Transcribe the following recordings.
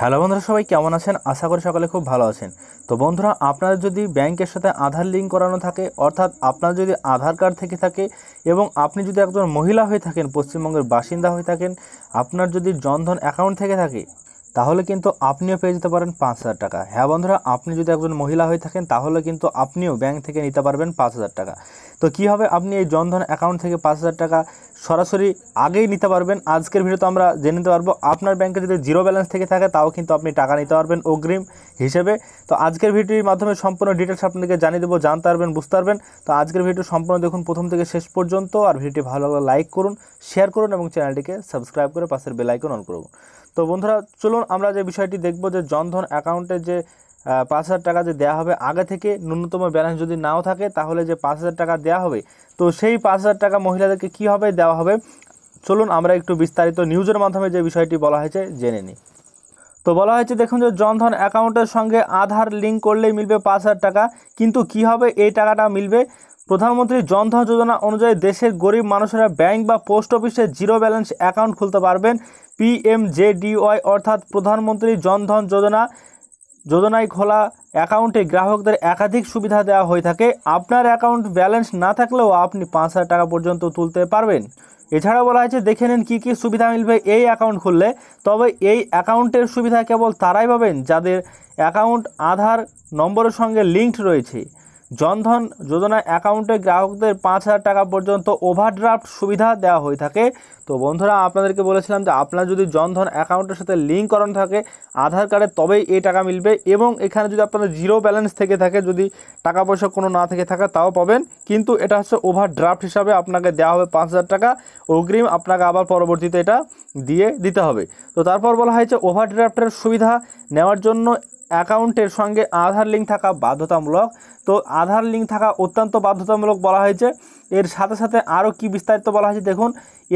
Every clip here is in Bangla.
হ্যালো বন্ধুরা সবাই কেমন আছেন আশা করি সকালে খুব ভালো আছেন তো বন্ধুরা আপনার যদি ব্যাংকের সাথে আধার লিঙ্ক করানো থাকে অর্থাৎ আপনার যদি আধার কার্ড থেকে থাকে এবং আপনি যদি একজন মহিলা হয়ে থাকেন পশ্চিমবঙ্গের বাসিন্দা হয়ে থাকেন আপনার যদি জনধন অ্যাকাউন্ট থেকে থাকে তাহলে কিন্তু আপনিও পেয়ে যেতে পারেন পাঁচ হাজার টাকা হ্যাঁ বন্ধুরা আপনি যদি একজন মহিলা হয়ে থাকেন তাহলে কিন্তু আপনিও ব্যাংক থেকে নিতে পারবেন পাঁচ হাজার টাকা তো কীভাবে আপনি এই জনধন অ্যাকাউন্ট থেকে পাঁচ হাজার টাকা সরাসরি আগেই নিতে পারবেন আজকের ভিডিওতে আমরা জেনে নিতে পারবো আপনার ব্যাংকে যদি জিরো ব্যালেন্স থেকে থাকে তাও কিন্তু আপনি টাকা নিতে পারবেন অগ্রিম হিসেবে তো আজকের ভিডিওর মাধ্যমে সম্পূর্ণ ডিটেলস আপনাদেরকে জানিয়ে দেবো জানতে পারবেন বুঝতে পারবেন তো আজকের ভিডিও সম্পূর্ণ দেখুন প্রথম থেকে শেষ পর্যন্ত আর ভিডিওটি ভালো লাগলে লাইক করুন শেয়ার করুন এবং চ্যানেলটিকে সাবস্ক্রাইব করে পাশের বেলাইকন অন করুন তো বন্ধুরা চলুন আমরা যে বিষয়টি দেখব যে জনধন অ্যাকাউন্টে যে পাঁচ হাজার টাকা যে দেওয়া হবে আগে থেকে ন্যূনতম ব্যালেন্স যদি নাও থাকে তাহলে যে পাঁচ হাজার টাকা দেওয়া হবে তো সেই পাঁচ হাজার টাকা মহিলাদেরকে কীভাবে দেওয়া হবে চলুন আমরা একটু বিস্তারিত নিউজের মাধ্যমে যে বিষয়টি বলা হয়েছে জেনে নিই তো বলা হয়েছে দেখুন যে জনধন অ্যাকাউন্টের সঙ্গে আধার লিঙ্ক করলেই মিলবে পাঁচ হাজার টাকা কিন্তু কি হবে এই টাকাটা মিলবে প্রধানমন্ত্রী জনধন যোজনা অনুযায়ী দেশের গরিব মানুষেরা ব্যাংক বা পোস্ট অফিসে জিরো ব্যালেন্স অ্যাকাউন্ট খুলতে পারবেন পিএমজেডিওয়াই অর্থাৎ প্রধানমন্ত্রী জনধন যোজনা যোজনায় খোলা অ্যাকাউন্টে গ্রাহকদের একাধিক সুবিধা দেওয়া হয়ে থাকে আপনার অ্যাকাউন্ট ব্যালেন্স না থাকলেও আপনি পাঁচ হাজার টাকা পর্যন্ত তুলতে পারবেন এছাড়া বলা হয়েছে দেখে নিন কী কী সুবিধা মিলবে এই অ্যাকাউন্ট খুললে তবে এই অ্যাকাউন্টের সুবিধা কেবল তারাই পাবেন যাদের অ্যাকাউন্ট আধার নম্বরের সঙ্গে লিঙ্কড রয়েছে জনধন যোজনা অ্যাকাউন্টে গ্রাহকদের পাঁচ হাজার টাকা পর্যন্ত ওভারড্রাফট সুবিধা দেওয়া হয়ে থাকে তো বন্ধুরা আপনাদেরকে বলেছিলাম যে আপনার যদি জনধন অ্যাকাউন্টের সাথে লিঙ্ক করানো থাকে আধার কার্ডে তবেই এই টাকা মিলবে এবং এখানে যদি আপনার জিরো ব্যালেন্স থেকে থাকে যদি টাকা পয়সা কোনো না থেকে থাকে তাও পাবেন কিন্তু এটা হচ্ছে ওভারড্রাফট হিসাবে আপনাকে দেওয়া হবে পাঁচ হাজার টাকা অগ্রিম আপনাকে আবার পরবর্তীতে এটা দিয়ে দিতে হবে তো তারপর বলা হয়েছে ওভারড্রাফটের সুবিধা নেওয়ার জন্য অ্যাকাউন্টের সঙ্গে আধার লিঙ্ক থাকা বাধ্যতামূলক তো আধার লিঙ্ক থাকা অত্যন্ত বাধ্যতামূলক বলা হয়েছে এর সাথে সাথে আরও কি বিস্তারিত বলা হয়েছে দেখুন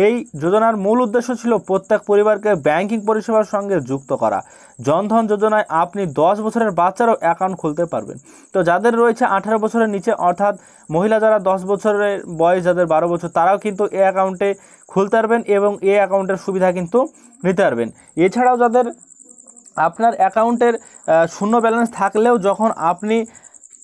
এই যোজনার মূল উদ্দেশ্য ছিল প্রত্যেক পরিবারকে ব্যাংকিং পরিষেবার সঙ্গে যুক্ত করা জনধন যোজনায় আপনি দশ বছরের বাচ্চারও অ্যাকাউন্ট খুলতে পারবেন তো যাদের রয়েছে আঠারো বছরের নিচে অর্থাৎ মহিলা যারা দশ বছরের বয়স যাদের বারো বছর তারাও কিন্তু এ অ্যাকাউন্টে খুলতে পারবেন এবং এ অ্যাকাউন্টের সুবিধা কিন্তু নিতে পারবেন এছাড়াও যাদের আপনার অ্যাকাউন্টের শূন্য ব্যালেন্স থাকলেও যখন আপনি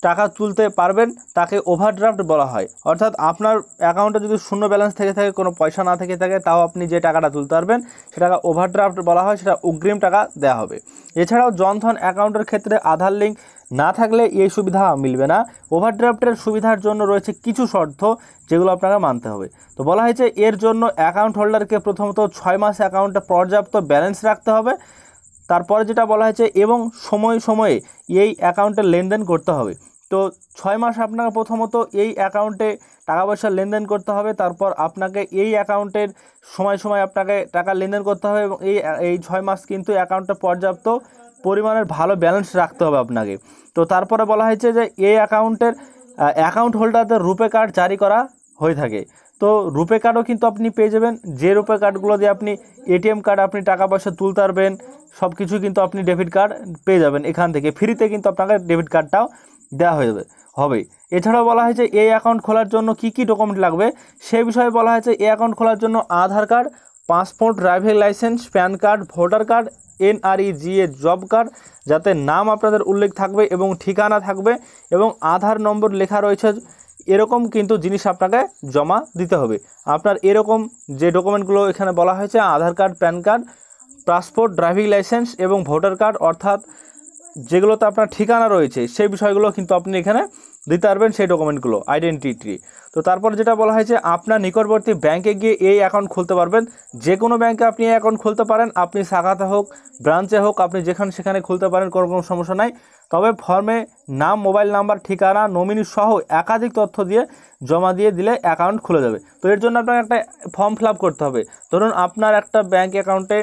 টাকা তুলতে পারবেন তাকে ওভারড্রাফট বলা হয় অর্থাৎ আপনার অ্যাকাউন্টে যদি শূন্য ব্যালেন্স থেকে থাকে কোনো পয়সা না থেকে থাকে তাও আপনি যে টাকাটা তুলতে পারবেন সেটাকে ওভারড্রাফট বলা হয় সেটা অগ্রিম টাকা দেওয়া হবে এছাড়াও জনধন অ্যাকাউন্টের ক্ষেত্রে আধার লিঙ্ক না থাকলে এই সুবিধা মিলবে না ওভারড্রাফটের সুবিধার জন্য রয়েছে কিছু শর্ত যেগুলো আপনাকে মানতে হবে তো বলা হয়েছে এর জন্য অ্যাকাউন্ট হোল্ডারকে প্রথমত ছয় মাস অ্যাকাউন্টে পর্যাপ্ত ব্যালেন্স রাখতে হবে তারপরে যেটা বলা হয়েছে এবং সময় সময়ে এই অ্যাকাউন্টে লেনদেন করতে হবে তো ছয় মাস আপনাকে প্রথমত এই অ্যাকাউন্টে টাকা পয়সা লেনদেন করতে হবে তারপর আপনাকে এই অ্যাকাউন্টের সময় সময় আপনাকে টাকা লেনদেন করতে হবে এবং এই এই ছয় মাস কিন্তু অ্যাকাউন্টে পর্যাপ্ত পরিমাণের ভালো ব্যালেন্স রাখতে হবে আপনাকে তো তারপরে বলা হয়েছে যে এই অ্যাকাউন্টের অ্যাকাউন্ট হোল্ডারদের রুপে কার্ড জারি করা হয়ে থাকে তো রুপে কার্ডও কিন্তু আপনি পেয়ে যাবেন যে রুপে কার্ডগুলো দিয়ে আপনি এটিএম কার্ড আপনি টাকা পয়সা তুলতে পারবেন সব কিছু কিন্তু আপনি ডেবিট কার্ড পেয়ে যাবেন এখান থেকে ফ্রিতে কিন্তু আপনাকে ডেবিট কার্ডটাও দেওয়া হয়ে যাবে হবে এছাড়াও বলা হয়েছে এই অ্যাকাউন্ট খোলার জন্য কি কি ডকুমেন্ট লাগবে সে বিষয়ে বলা হয়েছে এই অ্যাকাউন্ট খোলার জন্য Aadhaar card passport driving licence PAN card voter card NREGA job card যাতে নাম আপনাদের উল্লেখ থাকবে এবং ঠিকানা থাকবে এবং আধার নম্বর লেখা রয়েছে এরকম কিন্তু জিনিস আপনাকে জমা দিতে হবে আপনার এরকম যে ডকুমেন্টগুলো এখানে বলা হয়েছে Aadhaar card PAN card passport driving licence এবং ভোটার কার্ড অর্থাৎ যেগুলোতে আপনার ঠিকানা রয়েছে সেই বিষয়গুলো কিন্তু আপনি এখানে দিতে পারবেন সেই ডকুমেন্টগুলো আইডেন্টিটি তো তারপর যেটা বলা হয়েছে আপনার নিকটবর্তী ব্যাংকে গিয়ে এই অ্যাকাউন্ট খুলতে পারবেন যে কোনো ব্যাংকে আপনি এই অ্যাকাউন্ট খুলতে পারেন আপনি শাখাতে হোক ব্রাঞ্চে হোক আপনি যেখানে সেখানে খুলতে পারেন কোনো কোনো সমস্যা নাই তবে ফর্মে নাম মোবাইল নাম্বার ঠিকানা নমিনি সহ একাধিক তথ্য দিয়ে জমা দিয়ে দিলে অ্যাকাউন্ট খুলে যাবে তো এর জন্য আপনাকে একটা ফর্ম ফিল করতে হবে ধরুন আপনার একটা ব্যাঙ্ক অ্যাকাউন্টে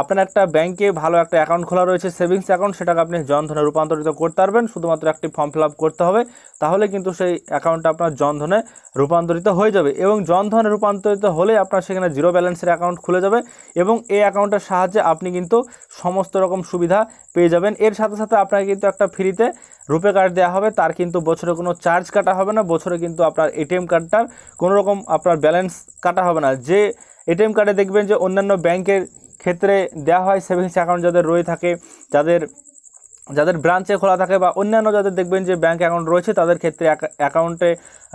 আপনার একটা ব্যাংকে ভালো একটা অ্যাকাউন্ট খোলা রয়েছে সেভিংস অ্যাকাউন্ট সেটাকে আপনি জনধনে রূপান্তরিত করতে পারবেন শুধুমাত্র একটি ফর্ম ফিল করতে হবে তাহলে কিন্তু সেই অ্যাকাউন্টটা আপনার জনধনে রূপান্তরিত হয়ে যাবে এবং জনধনে রূপান্তরিত হলে আপনার সেখানে জিরো ব্যালেন্সের অ্যাকাউন্ট খুলে যাবে এবং এই অ্যাকাউন্টের সাহায্যে আপনি কিন্তু সমস্ত রকম সুবিধা পেয়ে যাবেন এর সাথে সাথে আপনাকে কিন্তু একটা ফ্রিতে রুপে কার্ড দেওয়া হবে তার কিন্তু বছরে কোনো চার্জ কাটা হবে না বছরে কিন্তু আপনার এটিএম কার্ডটার কোনো রকম আপনার ব্যালেন্স কাটা হবে না যে এটিএম কার্ডে দেখবেন যে অন্যান্য ব্যাংকের ক্ষেত্রে দেওয়া হয় সেভিংস অ্যাকাউন্ট যাদের রয়ে থাকে যাদের যাদের ব্রাঞ্চে খোলা থাকে বা অন্যান্য যাদের দেখবেন যে ব্যাঙ্ক অ্যাকাউন্ট রয়েছে তাদের ক্ষেত্রে অ্যাকাউন্টে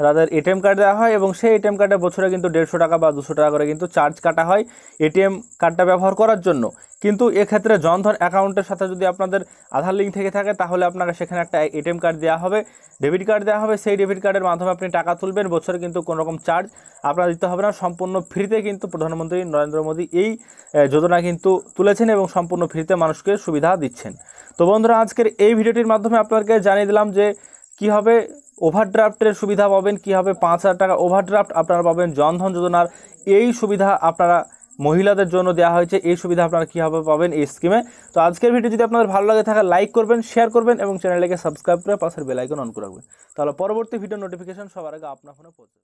তাদের এটিএম কার্ড দেওয়া হয় এবং সেই এটিএম কার্ডে বছরে কিন্তু দেড়শো টাকা বা দুশো টাকা করে কিন্তু চার্জ কাটা হয় এটিএম কার্ডটা ব্যবহার করার জন্য কিন্তু এক্ষেত্রে জনধন অ্যাকাউন্টের সাথে যদি আপনাদের আধার লিঙ্ক থেকে থাকে তাহলে আপনারা সেখানে একটা এটিএম কার্ড দেওয়া হবে ডেবিট কার্ড দেওয়া হবে সেই ডেবিট কার্ডের মাধ্যমে আপনি টাকা তুলবেন বছরে কিন্তু কোনোরকম চার্জ আপনার দিতে হবে না সম্পূর্ণ ফ্রিতে কিন্তু প্রধানমন্ত্রী নরেন্দ্র মোদী এই যোজনা কিন্তু তুলেছেন এবং সম্পূর্ণ ফ্রিতে মানুষকে সুবিধা দিচ্ছেন তো বন্ধুরা আজকের এই ভিডিওটির মাধ্যমে আপনাদেরকে জানিয়ে দিলাম যে কীভাবে ওভারড্রাফটের সুবিধা পাবেন কীভাবে পাঁচ হাজার টাকা ওভারড্রাফট আপনারা পাবেন জনধন যোজনার এই সুবিধা আপনারা মহিলাদের জন্য দেওয়া হয়েছে এই সুবিধা আপনারা কীভাবে পাবেন এই স্কিমে তো আজকের ভিডিও যদি আপনাদের ভালো লাগে থাকে লাইক করবেন শেয়ার করবেন এবং চ্যানেলটাকে সাবস্ক্রাইব করে পাশের বেলাইকন অন করে রাখবেন তাহলে পরবর্তী ভিডিও নোটিফিকেশন সবার আগে আপনার ফোনে পৌঁছবে